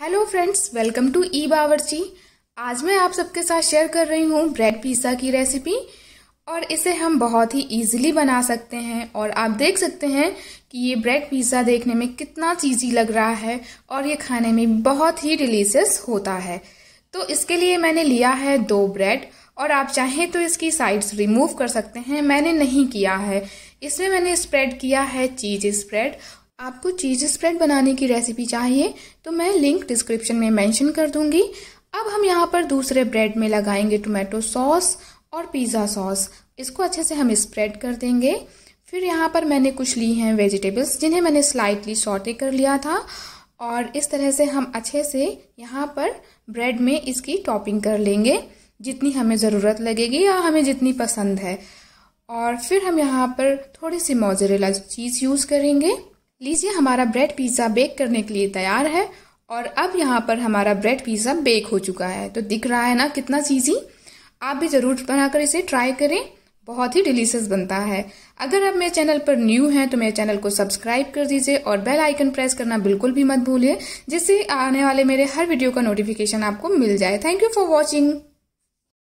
hello friends welcome to E Bawarchi आज मैं आप सबके साथ शेयर कर रही हूँ ब्रेड पिज़्ज़ा की रेसिपी और इसे हम बहुत ही इजीली बना सकते हैं और आप देख सकते हैं कि ये ब्रेड पिज़्ज़ा देखने में कितना चीज़ी लग रहा है और ये खाने में बहुत ही डिलीशियस होता है तो इसके लिए मैंने लिया है दो ब्रेड और आप चाहें तो इसकी साइड्स रिमूव कर सकते हैं मैंने नहीं किया है इसमें मैंने स्प्रेड किया है चीज़ स्प्रेड आपको चीज़ स्प्रेड बनाने की रेसिपी चाहिए तो मैं लिंक डिस्क्रिप्शन में मेंशन कर दूंगी अब हम यहाँ पर दूसरे ब्रेड में लगाएंगे टोमेटो सॉस और पिज़्ज़ा सॉस इसको अच्छे से हम स्प्रेड कर देंगे फिर यहाँ पर मैंने कुछ ली हैं वेजिटेबल्स जिन्हें मैंने स्लाइटली सॉटे कर लिया था और इस तरह से हम अच्छे से यहाँ पर ब्रेड में इसकी टॉपिंग कर लेंगे जितनी हमें ज़रूरत लगेगी या हमें जितनी पसंद है और फिर हम यहाँ पर थोड़ी सी मोजरेला चीज़ यूज़ करेंगे लीजिए हमारा ब्रेड पिज़्ज़ा बेक करने के लिए तैयार है और अब यहाँ पर हमारा ब्रेड पिज़्ज़ा बेक हो चुका है तो दिख रहा है ना कितना चीज़ी आप भी ज़रूर बनाकर इसे ट्राई करें बहुत ही डिलीशियस बनता है अगर आप मेरे चैनल पर न्यू हैं तो मेरे चैनल को सब्सक्राइब कर दीजिए और बेल आइकन प्रेस करना बिल्कुल भी मत भूलिए जिससे आने वाले मेरे हर वीडियो का नोटिफिकेशन आपको मिल जाए थैंक यू फॉर वॉचिंग